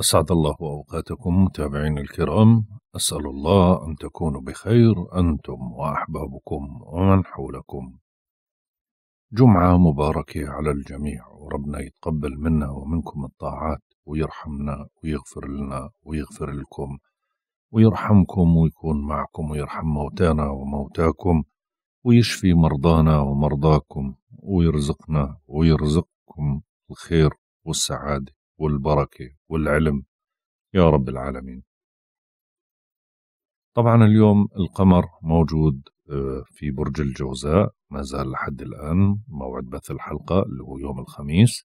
أسعد الله أوقاتكم متابعين الكرام أسأل الله أن تكونوا بخير أنتم وأحبابكم ومن حولكم جمعة مباركة على الجميع وربنا يتقبل منا ومنكم الطاعات ويرحمنا ويغفر لنا ويغفر لكم ويرحمكم ويكون معكم ويرحم موتانا وموتاكم ويشفي مرضانا ومرضاكم ويرزقنا ويرزقكم الخير والسعادة والبركة والعلم يا رب العالمين طبعا اليوم القمر موجود آه، في برج الجوزاء ما زال لحد الآن موعد بث الحلقة اللي هو يوم الخميس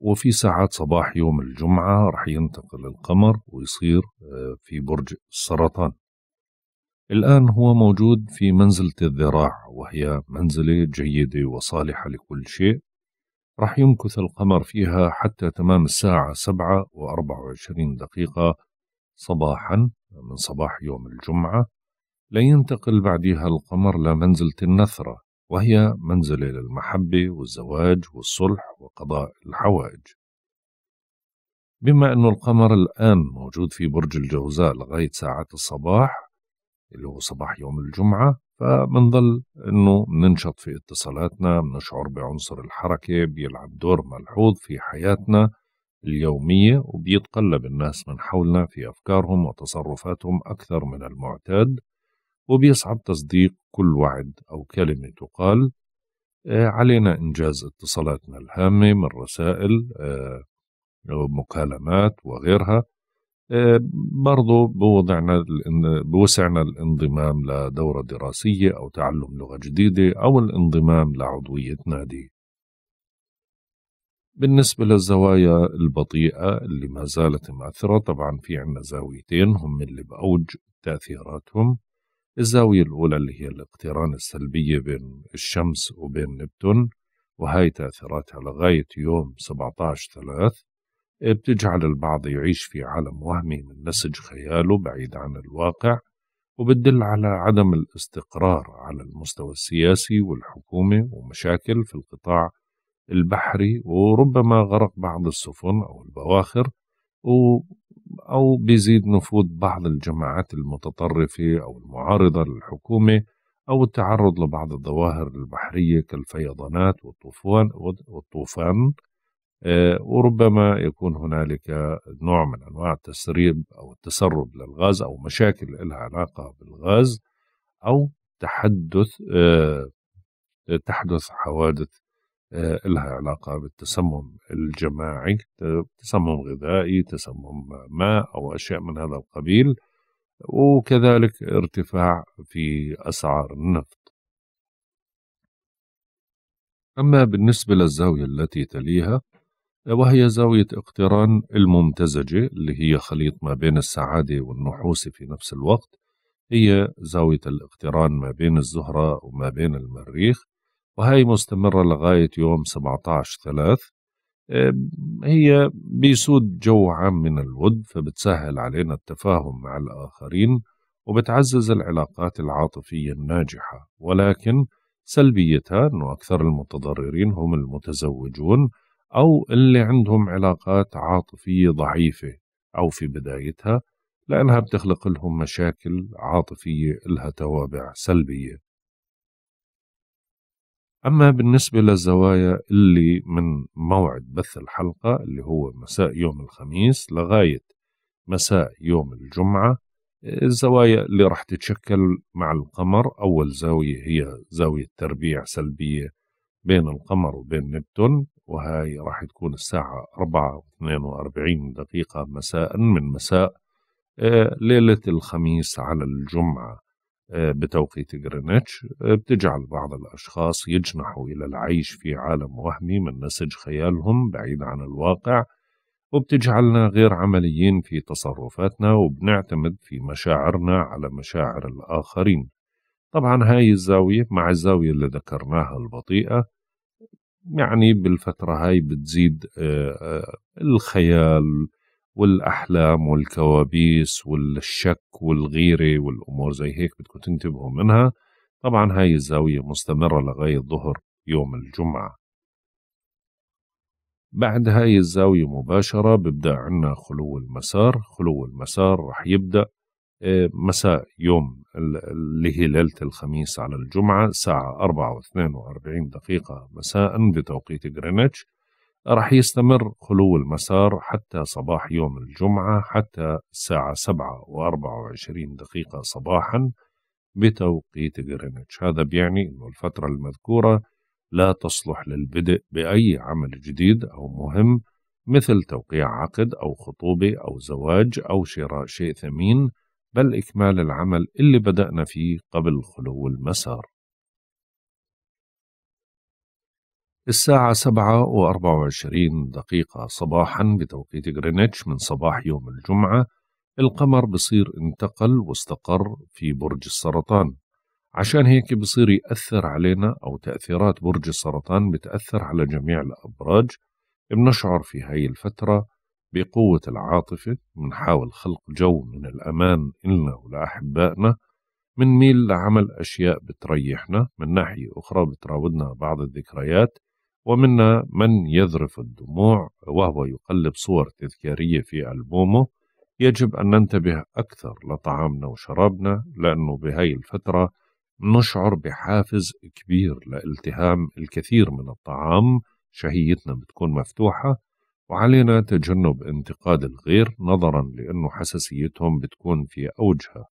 وفي ساعات صباح يوم الجمعة رح ينتقل القمر ويصير آه، في برج السرطان الآن هو موجود في منزلة الذراع وهي منزلة جيدة وصالحة لكل شيء راح يمكث القمر فيها حتى تمام الساعة 7 و24 دقيقة صباحا من صباح يوم الجمعة لينتقل بعدها القمر لمنزلة النثرة وهي منزلة للمحبة والزواج والصلح وقضاء الحوائج بما أن القمر الآن موجود في برج الجوزاء لغاية ساعات الصباح اللي هو صباح يوم الجمعة فبنضل انه بننشط في اتصالاتنا بنشعر بعنصر الحركة بيلعب دور ملحوظ في حياتنا اليومية وبيتقلب الناس من حولنا في أفكارهم وتصرفاتهم أكثر من المعتاد وبيصعب تصديق كل وعد أو كلمة تقال آه، علينا إنجاز اتصالاتنا الهامة من رسائل آه، مكالمات وغيرها آه، برضو بوضعنا بوسعنا الانضمام لدورة دراسية أو تعلم لغة جديدة أو الانضمام لعضوية نادي بالنسبة للزوايا البطيئة اللي ما زالت مأثرة طبعا في عنا زاويتين هم اللي بأوج تأثيراتهم الزاوية الأولى اللي هي الاقتران السلبية بين الشمس وبين نبتون وهي تأثيراتها لغاية يوم 17 3 بتجعل البعض يعيش في عالم وهمي من نسج خياله بعيد عن الواقع وبتدل على عدم الاستقرار على المستوى السياسي والحكومي ومشاكل في القطاع البحري وربما غرق بعض السفن أو البواخر أو بيزيد نفوذ بعض الجماعات المتطرفة أو المعارضة للحكومة أو التعرض لبعض الظواهر البحرية كالفيضانات والطوفان والطوفان آه، وربما يكون هنالك نوع من انواع التسريب او التسرب للغاز او مشاكل لها علاقه بالغاز او تحدث آه، تحدث حوادث آه، لها علاقه بالتسمم الجماعي تسمم غذائي تسمم ماء او اشياء من هذا القبيل وكذلك ارتفاع في اسعار النفط أما بالنسبة للزاوية التي تليها وهي زاوية اقتران الممتزجة اللي هي خليط ما بين السعادة والنحوسة في نفس الوقت هي زاوية الاقتران ما بين الزهرة وما بين المريخ وهي مستمرة لغاية يوم 17 ثلاث هي بيسود جو عام من الود فبتسهل علينا التفاهم مع الآخرين وبتعزز العلاقات العاطفية الناجحة ولكن سلبيتها أنه أكثر المتضررين هم المتزوجون أو اللي عندهم علاقات عاطفية ضعيفة أو في بدايتها لأنها بتخلق لهم مشاكل عاطفية لها توابع سلبية أما بالنسبة للزوايا اللي من موعد بث الحلقة اللي هو مساء يوم الخميس لغاية مساء يوم الجمعة الزوايا اللي راح تتشكل مع القمر أول زاوية هي زاوية تربيع سلبية بين القمر وبين نبتون وهاي راح تكون الساعة 4 دقيقة مساء من مساء آه، ليلة الخميس على الجمعة آه، بتوقيت جرينتش آه، بتجعل بعض الأشخاص يجنحوا إلى العيش في عالم وهمي من نسج خيالهم بعيد عن الواقع وبتجعلنا غير عمليين في تصرفاتنا وبنعتمد في مشاعرنا على مشاعر الآخرين طبعا هاي الزاوية مع الزاوية اللي ذكرناها البطيئة يعني بالفترة هاي بتزيد آه، آه، الخيال والأحلام والكوابيس والشك والغيرة والأمور زي هيك بدكم تنتبهوا منها طبعا هاي الزاوية مستمرة لغاية ظهر يوم الجمعة بعد هاي الزاوية مباشرة ببدأ عنا خلو المسار خلو المسار رح يبدأ آه، مساء يوم اللي هي ليلة الخميس على الجمعة الساعة أربعة و وأربعين دقيقة مساء بتوقيت غرينتش راح يستمر خلو المسار حتى صباح يوم الجمعة حتى الساعة سبعة و وعشرين دقيقة صباحا بتوقيت غرينتش هذا بيعني أنه الفترة المذكورة لا تصلح للبدء بأي عمل جديد أو مهم مثل توقيع عقد أو خطوبة أو زواج أو شراء شيء ثمين بل إكمال العمل اللي بدأنا فيه قبل خلو المسار الساعة سبعة و وعشرين دقيقة صباحا بتوقيت غرينتش من صباح يوم الجمعة القمر بصير انتقل واستقر في برج السرطان عشان هيك بصير يأثر علينا أو تأثيرات برج السرطان بتأثر على جميع الأبراج بنشعر في هاي الفترة بقوة العاطفة منحاول خلق جو من الأمان إلنا ولأحبائنا ميل لعمل أشياء بتريحنا من ناحية أخرى بتراودنا بعض الذكريات ومنا من يذرف الدموع وهو يقلب صور تذكارية في ألبومه يجب أن ننتبه أكثر لطعامنا وشرابنا لأنه بهاي الفترة نشعر بحافز كبير لالتهام الكثير من الطعام شهيتنا بتكون مفتوحة وعلينا تجنب انتقاد الغير نظرا لأنه حساسيتهم بتكون في أوجها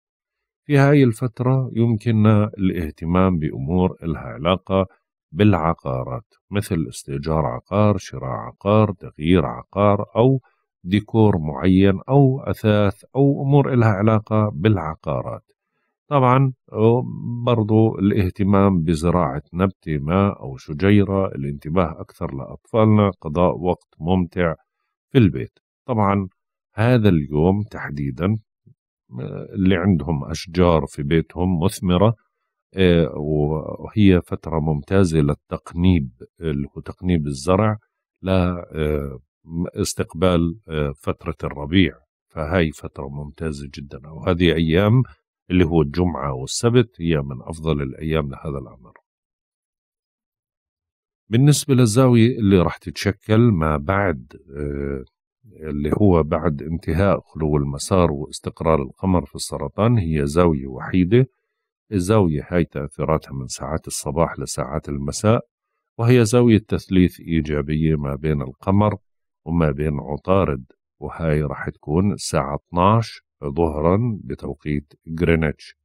في هاي الفترة يمكننا الاهتمام بأمور إلها علاقة بالعقارات مثل استئجار عقار شراء عقار تغيير عقار أو ديكور معين أو أثاث أو أمور إلها علاقة بالعقارات طبعا برضو الاهتمام بزراعة نبتة ما أو شجيرة الانتباه أكثر لأطفالنا قضاء وقت ممتع في البيت طبعا هذا اليوم تحديدا آه، اللي عندهم أشجار في بيتهم مثمرة آه، وهي فترة ممتازة للتقنيب اللي هو تقنيب الزرع لاستقبال آه، فترة الربيع فهاي فترة ممتازة جدا وهذه أيام اللي هو الجمعة والسبت هي من أفضل الأيام لهذا الأمر بالنسبة للزاوية اللي راح تتشكل ما بعد آه، اللي هو بعد انتهاء خلو المسار واستقرار القمر في السرطان هي زاوية وحيدة الزاوية هاي تأثيراتها من ساعات الصباح لساعات المساء وهي زاوية تثليث إيجابية ما بين القمر وما بين عطارد وهاي راح تكون الساعة 12 ظهرا بتوقيت جرينتش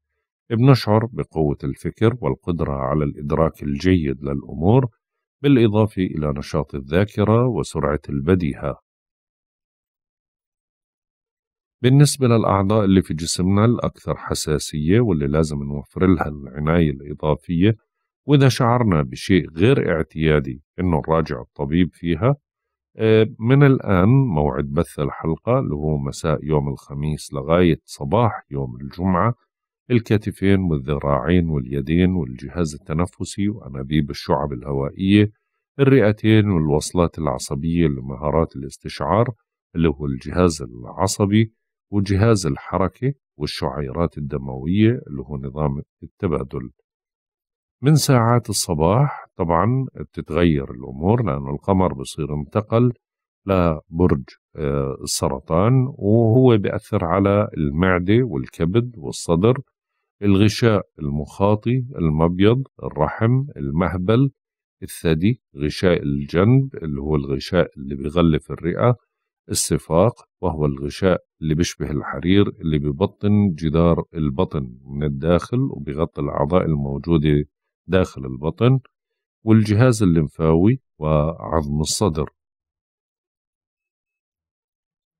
بنشعر بقوة الفكر والقدرة على الإدراك الجيد للأمور بالإضافة إلى نشاط الذاكرة وسرعة البديهة بالنسبة للأعضاء اللي في جسمنا الأكثر حساسية واللي لازم نوفر لها العناية الإضافية وإذا شعرنا بشيء غير اعتيادي إنه نراجع الطبيب فيها آه، من الآن موعد بث الحلقة اللي هو مساء يوم الخميس لغاية صباح يوم الجمعة الكتفين والذراعين واليدين والجهاز التنفسي وأنابيب الشعب الهوائية الرئتين والوصلات العصبية لمهارات الاستشعار اللي هو الجهاز العصبي وجهاز الحركة والشعيرات الدموية اللي هو نظام التبادل من ساعات الصباح طبعا بتتغير الامور لانه القمر بصير انتقل لبرج آه، السرطان وهو بيأثر على المعدة والكبد والصدر الغشاء المخاطي المبيض الرحم المهبل الثدي غشاء الجنب اللي هو الغشاء اللي بيغلف الرئة الصفاق وهو الغشاء اللي بيشبه الحرير اللي ببطن جدار البطن من الداخل وبيغطي الأعضاء الموجودة داخل البطن والجهاز الليمفاوي وعظم الصدر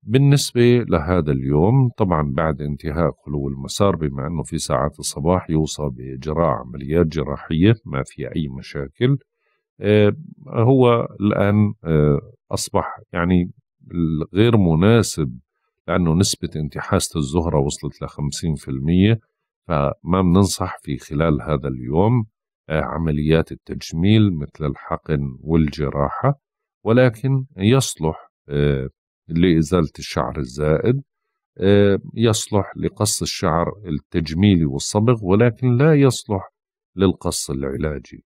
بالنسبة لهذا اليوم طبعا بعد انتهاء خلو المسار بما أنه في ساعات الصباح يوصى بإجراء عمليات جراحية ما في أي مشاكل آه، هو الآن آه، أصبح يعني غير مناسب لأنه نسبة انتحاسة الزهرة وصلت ل 50% فما بننصح في خلال هذا اليوم عمليات التجميل مثل الحقن والجراحة ولكن يصلح آه، لإزالة الشعر الزائد آه، يصلح لقص الشعر التجميلي والصبغ ولكن لا يصلح للقص العلاجي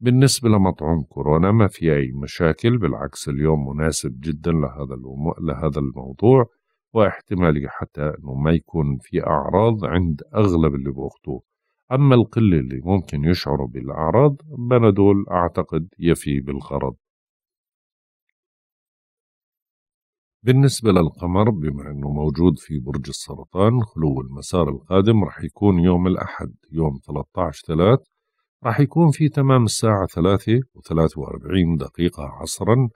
بالنسبة لمطعوم كورونا ما في أي مشاكل بالعكس اليوم مناسب جدا لهذا لهذا الموضوع واحتمال حتى أنه ما يكون في أعراض عند أغلب اللي بأخطوه أما القلة اللي ممكن يشعروا بالأعراض بنادول أعتقد يفي بالغرض بالنسبة للقمر بما أنه موجود في برج السرطان خلو المسار القادم رح يكون يوم الأحد يوم 13 3 رح يكون في تمام الساعة 3 و43 دقيقة عصرا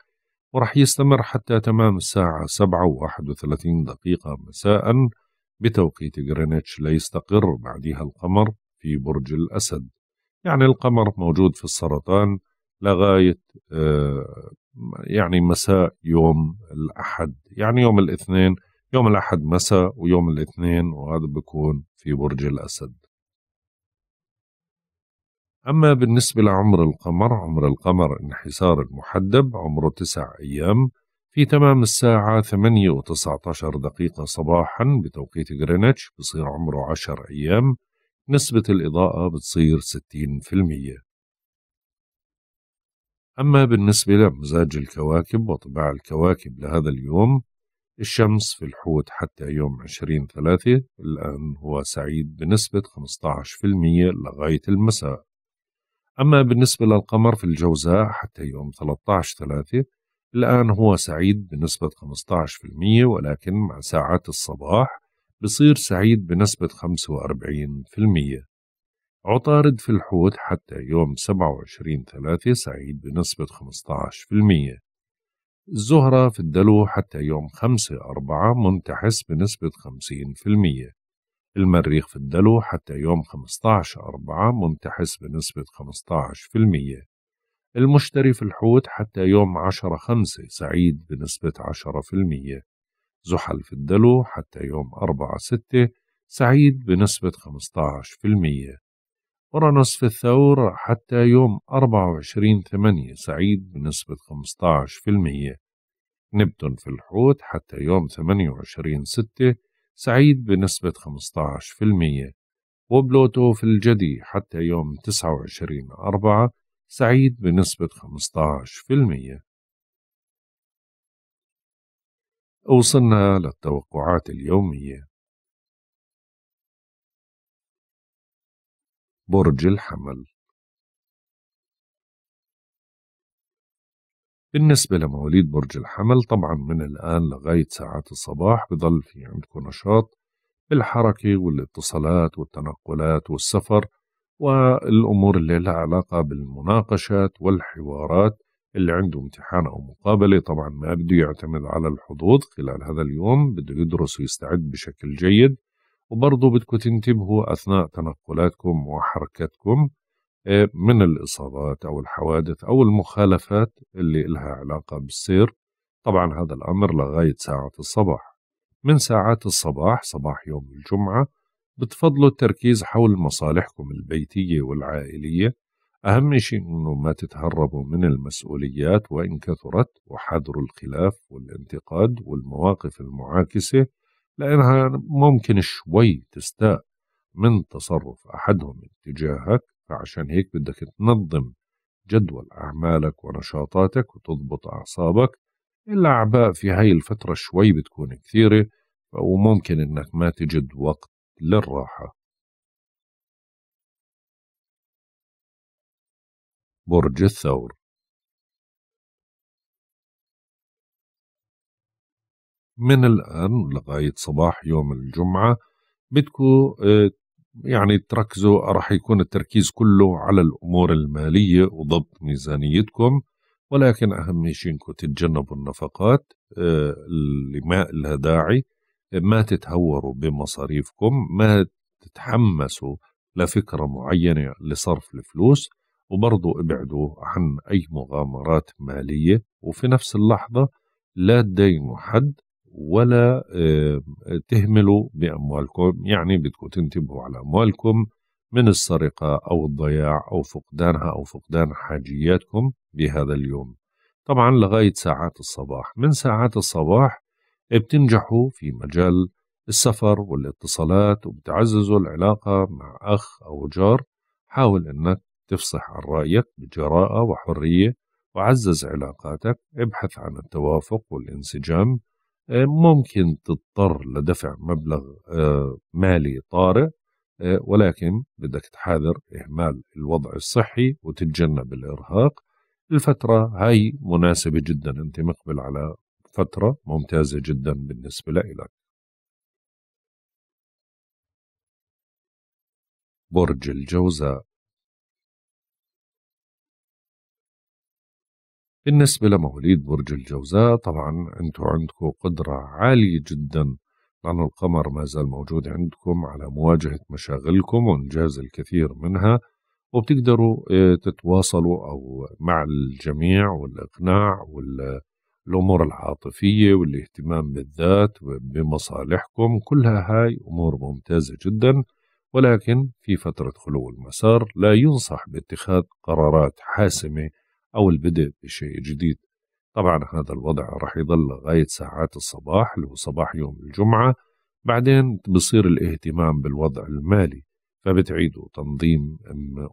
ورح يستمر حتى تمام الساعة سبعة وواحد وثلاثين دقيقة مساء بتوقيت غرينتش ليستقر بعدها القمر في برج الأسد يعني القمر موجود في السرطان لغاية آه، يعني مساء يوم الأحد يعني يوم الاثنين يوم الأحد مساء ويوم الاثنين وهذا بيكون في برج الأسد أما بالنسبة لعمر القمر عمر القمر انحسار المحدب عمره تسع أيام في تمام الساعة ثمانية وتسعة عشر دقيقة صباحا بتوقيت غرينتش بصير عمره عشر أيام نسبة الإضاءة بتصير ستين في المية أما بالنسبة لمزاج الكواكب وطباع الكواكب لهذا اليوم الشمس في الحوت حتى يوم عشرين ثلاثة الآن هو سعيد بنسبة في المية لغاية المساء أما بالنسبة للقمر في الجوزاء حتى يوم 13 ثلاثة الآن هو سعيد بنسبة 15% ولكن مع ساعات الصباح بصير سعيد بنسبة 45% عطارد في الحوت حتى يوم 27 ثلاثة سعيد بنسبة 15% الزهرة في الدلو حتى يوم 5 أربعة منتحس بنسبة 50% المريخ في الدلو حتى يوم 15 4 منتحس بنسبة 15% المشتري في الحوت حتى يوم 10 5 سعيد بنسبة 10% زحل في الدلو حتى يوم 4 6 سعيد بنسبة 15% أورانوس في الثور حتى يوم 24 8 سعيد بنسبة 15% نبتون في الحوت حتى يوم 28 ستة سعيد بنسبة 15% وبلوتو في الجدي حتى يوم 29 أربعة سعيد بنسبة 15% وصلنا للتوقعات اليومية برج الحمل بالنسبة لمواليد برج الحمل طبعا من الآن لغاية ساعات الصباح بضل في عندكم نشاط بالحركة والاتصالات والتنقلات والسفر والأمور اللي لها علاقة بالمناقشات والحوارات اللي عنده امتحان أو مقابلة طبعا ما بده يعتمد على الحظوظ خلال هذا اليوم بده يدرس ويستعد بشكل جيد وبرضه بدكم تنتبهوا أثناء تنقلاتكم وحركتكم من الإصابات أو الحوادث أو المخالفات اللي لها علاقة بالسير طبعا هذا الأمر لغاية ساعة الصباح من ساعات الصباح صباح يوم الجمعة بتفضلوا التركيز حول مصالحكم البيتية والعائلية أهم شيء أنه ما تتهربوا من المسؤوليات وإن كثرت وحذروا الخلاف والانتقاد والمواقف المعاكسة لأنها ممكن شوي تستاء من تصرف أحدهم اتجاهك فعشان هيك بدك تنظم جدول أعمالك ونشاطاتك وتضبط أعصابك الأعباء في هاي الفترة شوي بتكون كثيرة وممكن إنك ما تجد وقت للراحة برج الثور من الآن لغاية صباح يوم الجمعة بدكو آه، يعني تركزوا راح يكون التركيز كله على الأمور المالية وضبط ميزانيتكم ولكن أهم شيء إنكم تتجنبوا النفقات آه، اللي ما لها داعي ما تتهوروا بمصاريفكم ما تتحمسوا لفكرة معينة لصرف الفلوس وبرضو ابعدوا عن أي مغامرات مالية وفي نفس اللحظة لا تدينوا حد ولا آه، تهملوا بأموالكم يعني بدكم تنتبهوا على أموالكم من السرقة أو الضياع أو فقدانها أو فقدان حاجياتكم بهذا اليوم طبعا لغاية ساعات الصباح من ساعات الصباح بتنجحوا في مجال السفر والاتصالات وبتعززوا العلاقة مع أخ أو جار حاول أنك تفصح عن رأيك بجراءة وحرية وعزز علاقاتك ابحث عن التوافق والانسجام آه، ممكن تضطر لدفع مبلغ آه، مالي طارئ آه، ولكن بدك تحاذر إهمال الوضع الصحي وتتجنب الإرهاق الفترة هاي مناسبة جدا أنت مقبل على فترة ممتازة جدا بالنسبة لإلك برج الجوزاء بالنسبة لمواليد برج الجوزاء طبعا انتو عندكم قدرة عالية جدا لأن القمر ما زال موجود عندكم على مواجهة مشاغلكم وإنجاز الكثير منها وبتقدروا آه، تتواصلوا أو مع الجميع والإقناع والأمور العاطفية والاهتمام بالذات بمصالحكم كلها هاي أمور ممتازة جدا ولكن في فترة خلو المسار لا ينصح باتخاذ قرارات حاسمة أو البدء بشيء جديد طبعا هذا الوضع راح يضل لغاية ساعات الصباح اللي هو صباح يوم الجمعة بعدين بصير الاهتمام بالوضع المالي فبتعيدوا تنظيم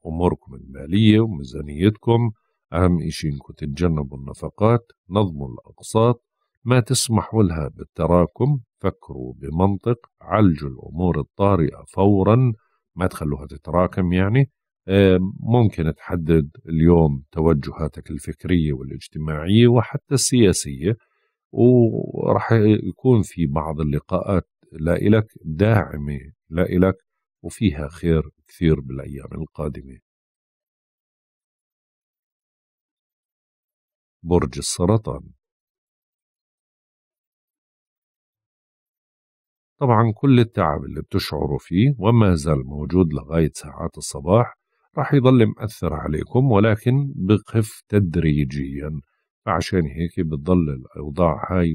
أموركم المالية وميزانيتكم أهم إشي إنكم تتجنبوا النفقات نظموا الأقساط ما تسمحوا لها بالتراكم فكروا بمنطق عالجوا الأمور الطارئة فورا ما تخلوها تتراكم يعني آه، ممكن تحدد اليوم توجهاتك الفكرية والاجتماعية وحتى السياسية وراح يكون في بعض اللقاءات لإلك داعمة لإلك وفيها خير كثير بالأيام القادمة برج السرطان طبعا كل التعب اللي بتشعروا فيه وما زال موجود لغاية ساعات الصباح راح يضل مأثر عليكم ولكن بخف تدريجيا فعشان هيك بتضل الأوضاع هاي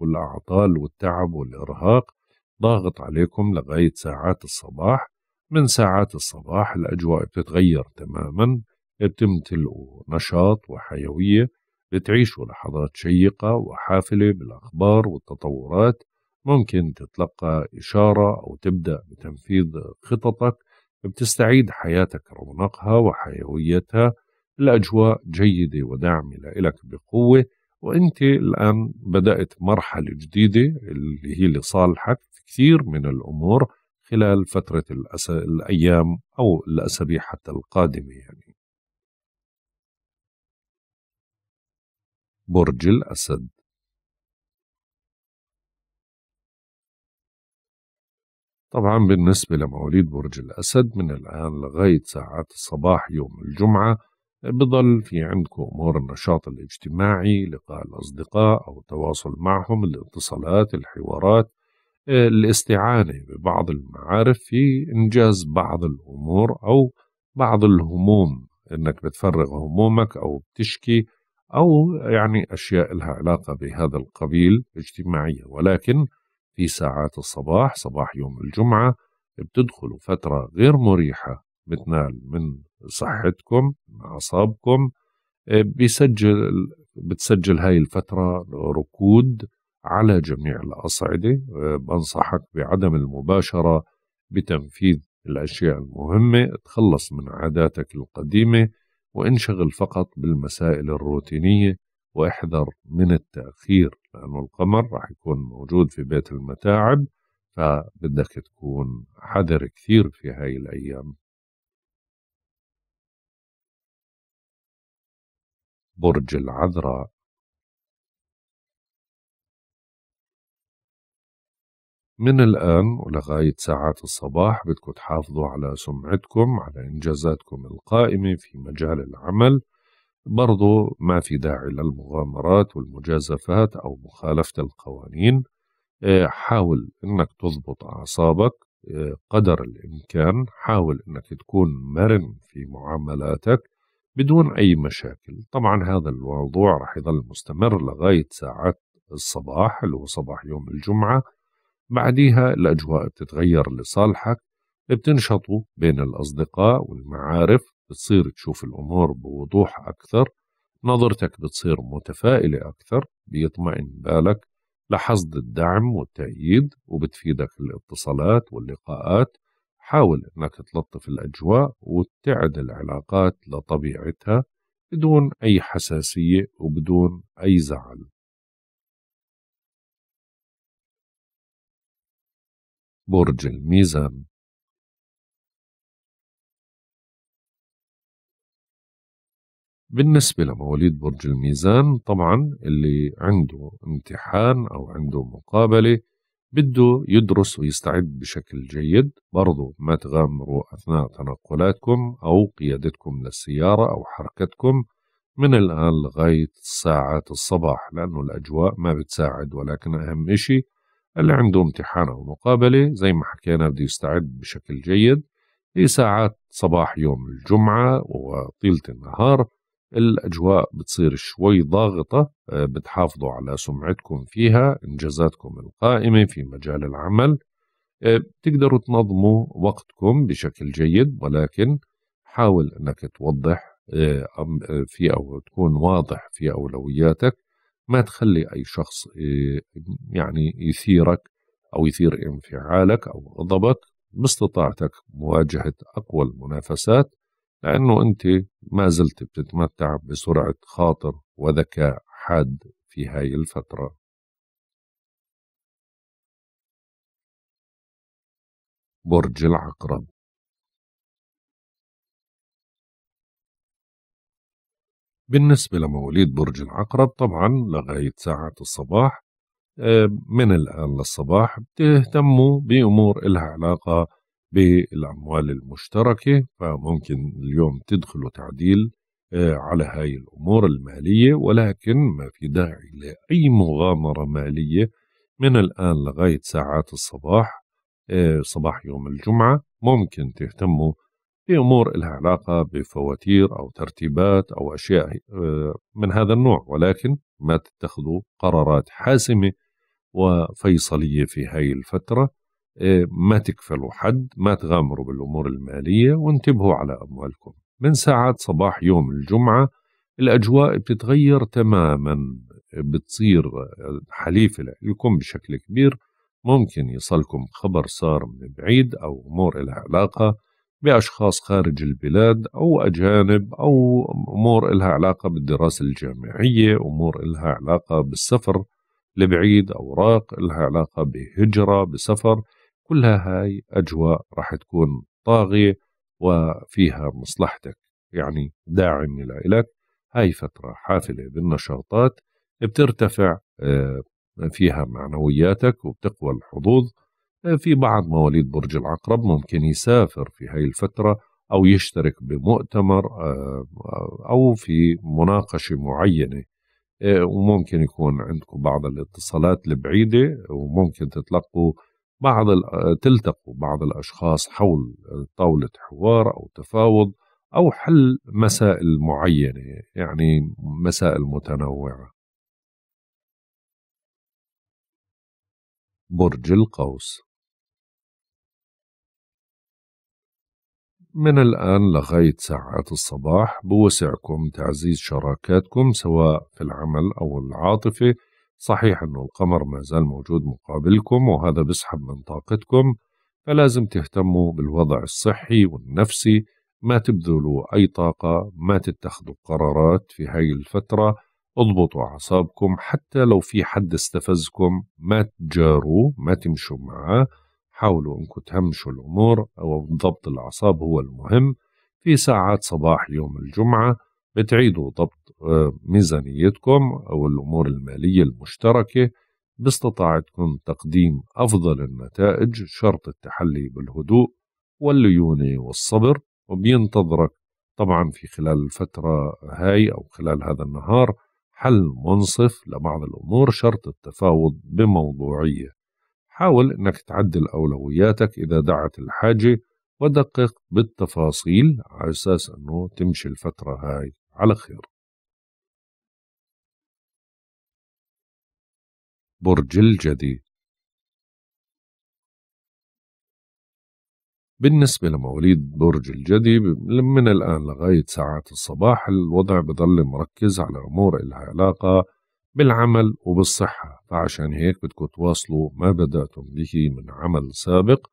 والأعطال والتعب والإرهاق ضاغط عليكم لغاية ساعات الصباح من ساعات الصباح الأجواء بتتغير تماما بتمتلئوا نشاط وحيوية بتعيشوا لحظات شيقة وحافلة بالأخبار والتطورات ممكن تتلقى إشارة أو تبدأ بتنفيذ خططك بتستعيد حياتك رونقها وحيويتها الأجواء جيدة وداعمة لإلك بقوة وأنت الآن بدأت مرحلة جديدة اللي هي لصالحك في كثير من الأمور خلال فترة الأس... الأيام أو الأسابيع حتى القادمة يعني برج الأسد طبعا بالنسبة لمواليد برج الأسد من الآن لغاية ساعات الصباح يوم الجمعة بضل في عندكم أمور النشاط الاجتماعي لقاء الأصدقاء أو التواصل معهم الاتصالات الحوارات الاستعانة ببعض المعارف في إنجاز بعض الأمور أو بعض الهموم إنك بتفرغ همومك أو بتشكي أو يعني أشياء لها علاقة بهذا القبيل اجتماعية ولكن في ساعات الصباح صباح يوم الجمعة بتدخلوا فترة غير مريحة بتنال من صحتكم أعصابكم آه، بيسجل بتسجل هاي الفترة ركود على جميع الأصعدة آه، بنصحك بعدم المباشرة بتنفيذ الأشياء المهمة تخلص من عاداتك القديمة وانشغل فقط بالمسائل الروتينية واحذر من التأخير لأنه القمر راح يكون موجود في بيت المتاعب فبدك تكون حذر كثير في هاي الأيام برج العذراء من الآن ولغاية ساعات الصباح بدكم تحافظوا على سمعتكم على إنجازاتكم القائمة في مجال العمل برضو ما في داعي للمغامرات والمجازفات أو مخالفة القوانين آه، حاول أنك تضبط أعصابك آه، قدر الإمكان حاول أنك تكون مرن في معاملاتك بدون أي مشاكل طبعا هذا الموضوع رح يظل مستمر لغاية ساعات الصباح اللي هو صباح يوم الجمعة بعديها الأجواء بتتغير لصالحك بتنشطوا بين الأصدقاء والمعارف بتصير تشوف الأمور بوضوح أكثر نظرتك بتصير متفائلة أكثر بيطمئن بالك لحصد الدعم والتأييد وبتفيدك الاتصالات واللقاءات حاول أنك تلطف الأجواء وتعد العلاقات لطبيعتها بدون أي حساسية وبدون أي زعل برج الميزان بالنسبة لمواليد برج الميزان طبعا اللي عنده امتحان أو عنده مقابلة بده يدرس ويستعد بشكل جيد برضو ما تغامروا أثناء تنقلاتكم أو قيادتكم للسيارة أو حركتكم من الآن لغاية ساعات الصباح لأنه الأجواء ما بتساعد ولكن أهم إشي اللي عنده امتحان أو مقابلة زي ما حكينا بده يستعد بشكل جيد في ساعات صباح يوم الجمعة وطيلة النهار الأجواء بتصير شوي ضاغطة آه، بتحافظوا على سمعتكم فيها إنجازاتكم القائمة في مجال العمل آه، بتقدروا تنظموا وقتكم بشكل جيد ولكن حاول أنك توضح آه، في أو تكون واضح في أولوياتك ما تخلي أي شخص يعني يثيرك أو يثير انفعالك أو غضبك باستطاعتك مواجهة أقوى المنافسات لأنه أنت ما زلت بتتمتع بسرعة خاطر وذكاء حاد في هاي الفترة برج العقرب بالنسبة لمواليد برج العقرب طبعا لغاية ساعة الصباح آه، من الآن للصباح بتهتموا بأمور إلها علاقة بالأموال المشتركة فممكن اليوم تدخلوا تعديل آه، على هاي الأمور المالية ولكن ما في داعي لأي مغامرة مالية من الآن لغاية ساعات الصباح آه، صباح يوم الجمعة ممكن تهتموا بأمور لها علاقة بفواتير أو ترتيبات أو أشياء آه، من هذا النوع ولكن ما تتخذوا قرارات حاسمة وفيصلية في هاي الفترة إيه، ما تكفلوا حد ما تغامروا بالأمور المالية وانتبهوا على أموالكم من ساعات صباح يوم الجمعة الأجواء بتتغير تماما بتصير حليفة لكم بشكل كبير ممكن يصلكم خبر صار من بعيد أو أمور لها علاقة بأشخاص خارج البلاد أو أجانب أو أمور لها علاقة بالدراسة الجامعية أمور لها علاقة بالسفر لبعيد أوراق لها علاقة بهجرة بسفر كلها هاي أجواء راح تكون طاغية وفيها مصلحتك يعني داعم لإلك هاي فترة حافلة بالنشاطات بترتفع آه، فيها معنوياتك وبتقوى الحظوظ آه، في بعض مواليد برج العقرب ممكن يسافر في هاي الفترة أو يشترك بمؤتمر آه، أو في مناقشة معينة وممكن يكون عندكم بعض الاتصالات البعيدة وممكن تتلقوا بعض آه، تلتقوا بعض الأشخاص حول آه، طاولة حوار أو تفاوض أو حل مسائل معينة يعني مسائل متنوعة برج القوس من الآن لغاية ساعات الصباح بوسعكم تعزيز شراكاتكم سواء في العمل أو العاطفة صحيح أنه القمر ما زال موجود مقابلكم وهذا بسحب من طاقتكم فلازم تهتموا بالوضع الصحي والنفسي ما تبذلوا أي طاقة ما تتخذوا قرارات في هاي الفترة اضبطوا أعصابكم حتى لو في حد استفزكم ما تجاروه ما تمشوا معاه حاولوا أنكم تهمشوا الأمور أو ضبط الأعصاب هو المهم في ساعات صباح يوم الجمعة بتعيدوا ضبط ميزانيتكم أو الأمور المالية المشتركة باستطاعتكم تقديم أفضل النتائج شرط التحلي بالهدوء والليونة والصبر وبينتظرك طبعا في خلال الفترة هاي أو خلال هذا النهار حل منصف لبعض الأمور شرط التفاوض بموضوعية حاول أنك تعدل أولوياتك إذا دعت الحاجة ودقق بالتفاصيل على أساس أنه تمشي الفترة هاي على خير برج الجدي بالنسبة لمواليد برج الجدي من الآن لغاية ساعات الصباح الوضع بضل مركز على أمور إلها علاقة بالعمل وبالصحة فعشان هيك بدكم تواصلوا ما بدأتم به من عمل سابق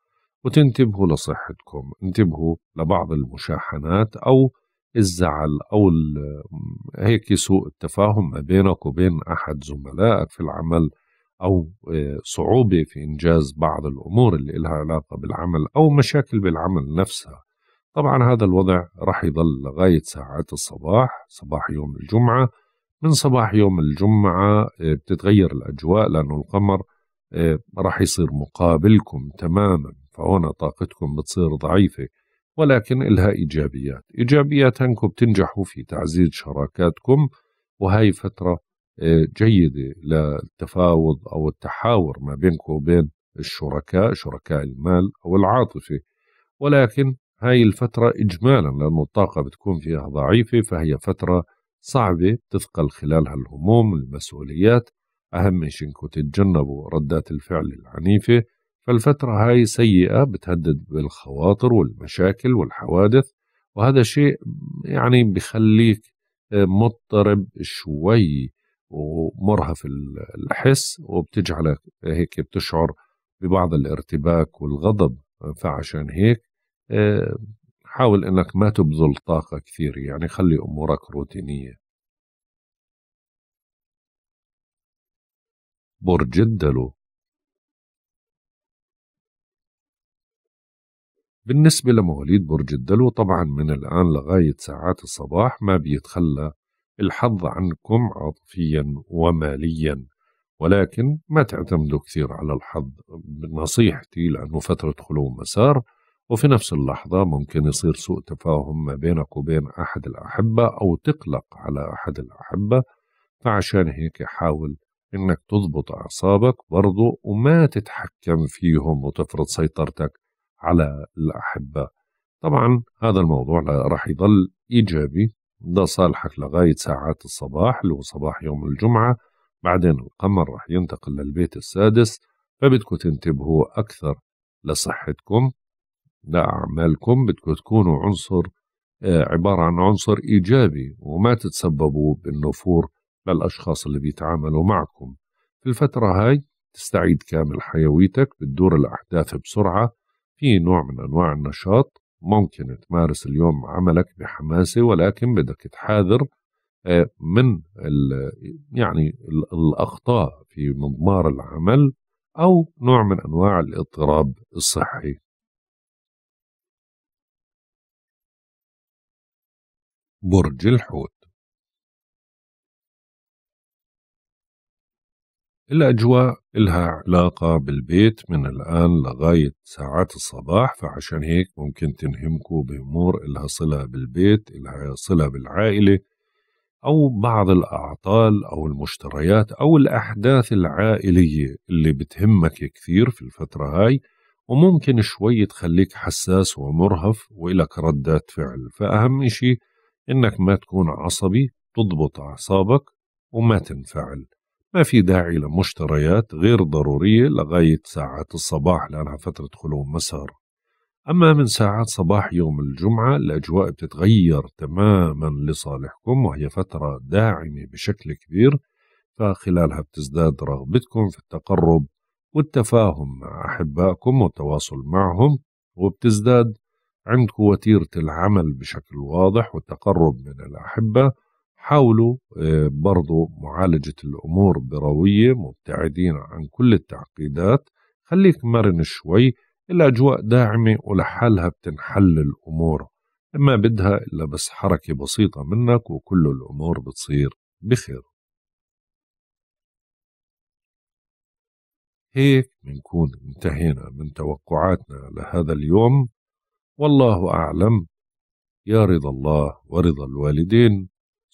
وتنتبهوا لصحتكم انتبهوا لبعض المشاحنات أو الزعل أو هيك سوء التفاهم ما بينك وبين أحد زملائك في العمل أو آه، صعوبة في إنجاز بعض الأمور اللي لها علاقة بالعمل أو مشاكل بالعمل نفسها طبعا هذا الوضع راح يظل لغاية ساعات الصباح صباح يوم الجمعة من صباح يوم الجمعة آه، بتتغير الأجواء لأنه القمر آه، راح يصير مقابلكم تماما فهنا طاقتكم بتصير ضعيفة ولكن إلها إيجابيات إيجابيات أنكم بتنجحوا في تعزيز شراكاتكم وهي فترة جيدة للتفاوض أو التحاور ما بينكم وبين الشركاء شركاء المال أو العاطفة ولكن هاي الفترة إجمالا لأنه الطاقة بتكون فيها ضعيفة فهي فترة صعبة تثقل خلالها الهموم المسؤوليات أهم شيء إنكم تتجنبوا ردات الفعل العنيفة فالفترة هاي سيئة بتهدد بالخواطر والمشاكل والحوادث وهذا شيء يعني بخليك مضطرب شوي ومرهف الحس وبتجعلك هيك بتشعر ببعض الارتباك والغضب فعشان هيك آه، حاول انك ما تبذل طاقة كثير يعني خلي امورك روتينية برج الدلو بالنسبة لمواليد برج الدلو طبعا من الآن لغاية ساعات الصباح ما بيتخلى الحظ عنكم عاطفيا وماليا ولكن ما تعتمدوا كثير على الحظ نصيحتي لأنه فترة خلو مسار وفي نفس اللحظة ممكن يصير سوء تفاهم ما بينك وبين أحد الأحبة أو تقلق على أحد الأحبة فعشان هيك حاول إنك تضبط أعصابك برضو وما تتحكم فيهم وتفرض سيطرتك على الأحبة طبعا هذا الموضوع راح يضل إيجابي ده صالحك لغاية ساعات الصباح اللي هو صباح يوم الجمعة بعدين القمر راح ينتقل للبيت السادس فبدكم تنتبهوا أكثر لصحتكم لأعمالكم بدكم تكونوا عنصر آه، عبارة عن عنصر إيجابي وما تتسببوا بالنفور للأشخاص اللي بيتعاملوا معكم في الفترة هاي تستعيد كامل حيويتك بتدور الأحداث بسرعة في نوع من أنواع النشاط ممكن تمارس اليوم عملك بحماسة ولكن بدك تحاذر آه، من يعني الأخطاء في مضمار العمل أو نوع من أنواع الاضطراب الصحي برج الحوت الأجواء إلها علاقة بالبيت من الآن لغاية ساعات الصباح فعشان هيك ممكن تنهمكوا بأمور إلها صلة بالبيت إلها صلة بالعائلة أو بعض الأعطال أو المشتريات أو الأحداث العائلية اللي بتهمك كثير في الفترة هاي وممكن شوي تخليك حساس ومرهف وإلك ردات فعل فأهم إشي إنك ما تكون عصبي تضبط أعصابك وما تنفعل ما في داعي لمشتريات غير ضرورية لغاية ساعات الصباح لأنها فترة خلو مسار أما من ساعات صباح يوم الجمعة الأجواء بتتغير تماما لصالحكم وهي فترة داعمة بشكل كبير فخلالها بتزداد رغبتكم في التقرب والتفاهم مع أحبائكم والتواصل معهم وبتزداد عندكم وتيرة العمل بشكل واضح والتقرب من الأحبة حاولوا آه، برضو معالجة الأمور بروية مبتعدين عن كل التعقيدات خليك مرن شوي الأجواء داعمة ولحالها بتنحل الأمور ما بدها إلا بس حركة بسيطة منك وكل الأمور بتصير بخير هيك بنكون انتهينا من توقعاتنا لهذا اليوم والله أعلم يا رضا الله ورضا الوالدين